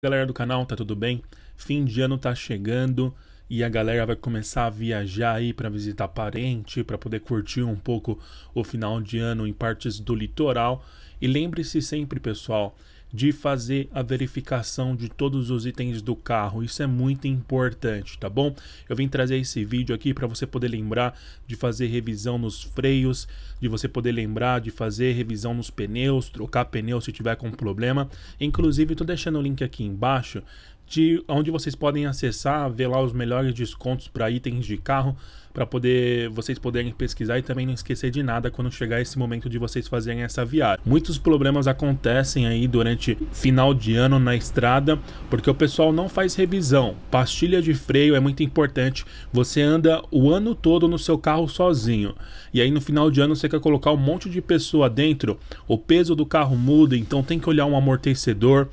Galera do canal, tá tudo bem? Fim de ano tá chegando e a galera vai começar a viajar aí para visitar parente, para poder curtir um pouco o final de ano em partes do litoral. E lembre-se sempre, pessoal, de fazer a verificação de todos os itens do carro. Isso é muito importante, tá bom? Eu vim trazer esse vídeo aqui para você poder lembrar de fazer revisão nos freios, de você poder lembrar de fazer revisão nos pneus, trocar pneu se tiver com problema. Inclusive, estou deixando o link aqui embaixo de onde vocês podem acessar, ver lá os melhores descontos para itens de carro, para poder vocês poderem pesquisar e também não esquecer de nada quando chegar esse momento de vocês fazerem essa viagem. Muitos problemas acontecem aí durante final de ano na estrada, porque o pessoal não faz revisão. Pastilha de freio é muito importante. Você anda o ano todo no seu carro sozinho. E aí no final de ano você quer colocar um monte de pessoa dentro, o peso do carro muda, então tem que olhar um amortecedor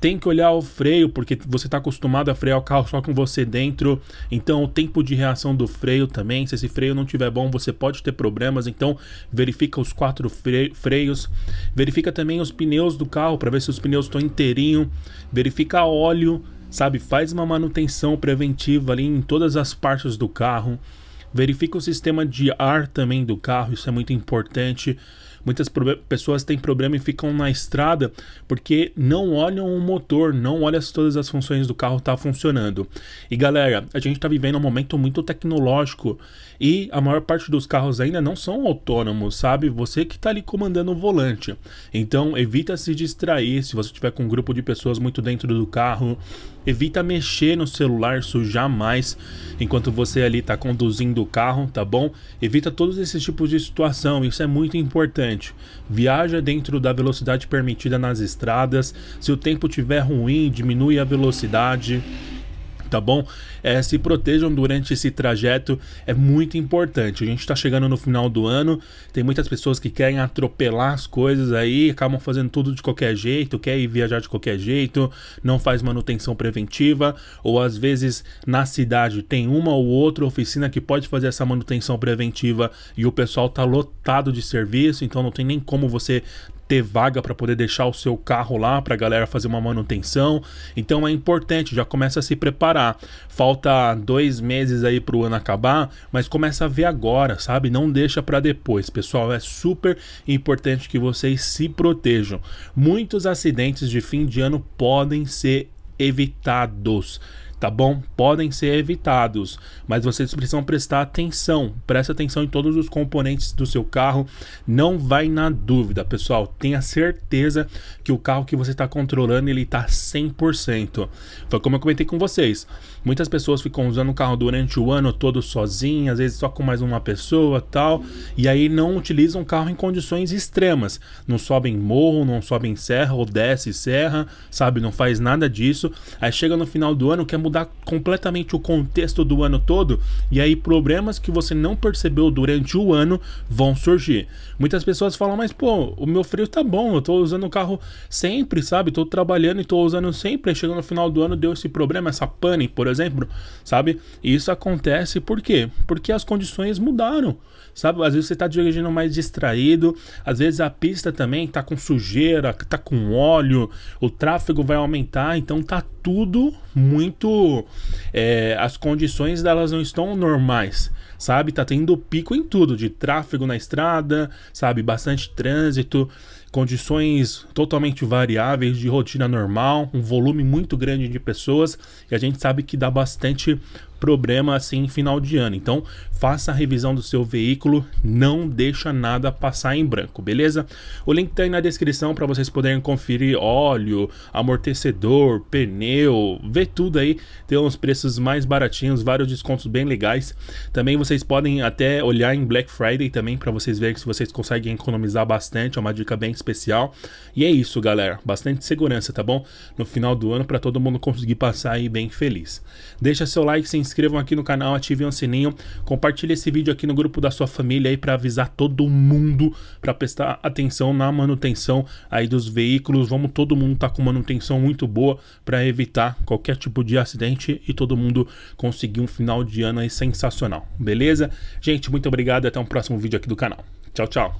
tem que olhar o freio, porque você está acostumado a frear o carro só com você dentro. Então, o tempo de reação do freio também. Se esse freio não estiver bom, você pode ter problemas. Então, verifica os quatro freios. Verifica também os pneus do carro para ver se os pneus estão inteirinho. Verifica óleo, sabe? Faz uma manutenção preventiva ali em todas as partes do carro. Verifica o sistema de ar também do carro, isso é muito importante. Muitas pessoas têm problema e ficam na estrada porque não olham o motor, não olham se todas as funções do carro estão tá funcionando. E galera, a gente está vivendo um momento muito tecnológico e a maior parte dos carros ainda não são autônomos, sabe? Você que está ali comandando o volante. Então evita se distrair se você tiver com um grupo de pessoas muito dentro do carro Evita mexer no celular, isso jamais, enquanto você ali está conduzindo o carro, tá bom? Evita todos esses tipos de situação, isso é muito importante. Viaja dentro da velocidade permitida nas estradas. Se o tempo tiver ruim, diminui a velocidade tá bom? É, se protejam durante esse trajeto, é muito importante. A gente está chegando no final do ano, tem muitas pessoas que querem atropelar as coisas aí, acabam fazendo tudo de qualquer jeito, quer ir viajar de qualquer jeito, não faz manutenção preventiva, ou às vezes na cidade tem uma ou outra oficina que pode fazer essa manutenção preventiva e o pessoal tá lotado de serviço, então não tem nem como você ter vaga para poder deixar o seu carro lá para a galera fazer uma manutenção. Então é importante, já começa a se preparar. Falta dois meses aí para o ano acabar, mas começa a ver agora, sabe? Não deixa para depois, pessoal. É super importante que vocês se protejam. Muitos acidentes de fim de ano podem ser evitados tá bom? Podem ser evitados, mas vocês precisam prestar atenção. Presta atenção em todos os componentes do seu carro. Não vai na dúvida, pessoal. Tenha certeza que o carro que você está controlando ele tá 100%. Foi como eu comentei com vocês. Muitas pessoas ficam usando o carro durante o ano todo sozinhas, às vezes só com mais uma pessoa, tal, e aí não utilizam o carro em condições extremas. Não sobem morro, não sobem serra ou desce serra, sabe? Não faz nada disso. Aí chega no final do ano que mudar completamente o contexto do ano todo e aí problemas que você não percebeu durante o ano vão surgir. Muitas pessoas falam, mas pô, o meu freio tá bom, eu tô usando o carro sempre, sabe? Tô trabalhando e tô usando sempre. Chegando no final do ano deu esse problema, essa pane, por exemplo, sabe? E isso acontece por quê? Porque as condições mudaram, sabe? Às vezes você tá dirigindo mais distraído, às vezes a pista também tá com sujeira, tá com óleo, o tráfego vai aumentar, então tá tudo muito. É, as condições delas não estão normais, sabe? Tá tendo pico em tudo, de tráfego na estrada, sabe? Bastante trânsito condições totalmente variáveis de rotina normal, um volume muito grande de pessoas e a gente sabe que dá bastante problema assim final de ano. Então, faça a revisão do seu veículo, não deixa nada passar em branco, beleza? O link tá aí na descrição para vocês poderem conferir óleo, amortecedor, pneu, ver tudo aí. Tem uns preços mais baratinhos, vários descontos bem legais. Também vocês podem até olhar em Black Friday também para vocês verem se vocês conseguem economizar bastante, é uma dica bem especial. E é isso, galera. Bastante segurança, tá bom? No final do ano para todo mundo conseguir passar aí bem feliz. Deixa seu like, se inscrevam aqui no canal, ativem o sininho, compartilhe esse vídeo aqui no grupo da sua família aí para avisar todo mundo para prestar atenção na manutenção aí dos veículos. Vamos todo mundo tá com manutenção muito boa para evitar qualquer tipo de acidente e todo mundo conseguir um final de ano aí sensacional, beleza? Gente, muito obrigado e até um próximo vídeo aqui do canal. Tchau, tchau!